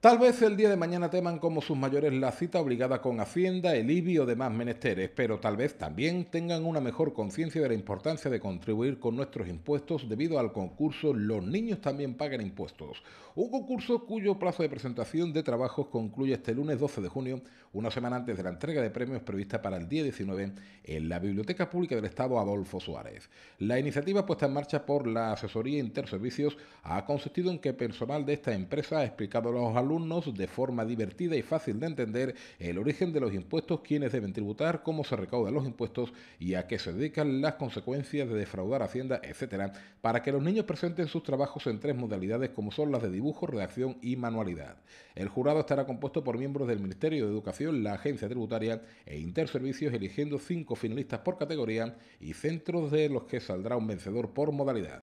Tal vez el día de mañana teman como sus mayores la cita obligada con Hacienda, el IBI o demás menesteres, pero tal vez también tengan una mejor conciencia de la importancia de contribuir con nuestros impuestos debido al concurso Los niños también pagan impuestos, un concurso cuyo plazo de presentación de trabajos concluye este lunes 12 de junio, una semana antes de la entrega de premios prevista para el día 19 en la Biblioteca Pública del Estado Adolfo Suárez. La iniciativa puesta en marcha por la Asesoría Interservicios ha consistido en que personal de esta empresa ha explicado a los alumnos de forma divertida y fácil de entender el origen de los impuestos, quiénes deben tributar, cómo se recaudan los impuestos y a qué se dedican las consecuencias de defraudar Hacienda, etcétera, para que los niños presenten sus trabajos en tres modalidades como son las de dibujo, redacción y manualidad. El jurado estará compuesto por miembros del Ministerio de Educación, la Agencia Tributaria e Interservicios, eligiendo cinco finalistas por categoría y centros de los que saldrá un vencedor por modalidad.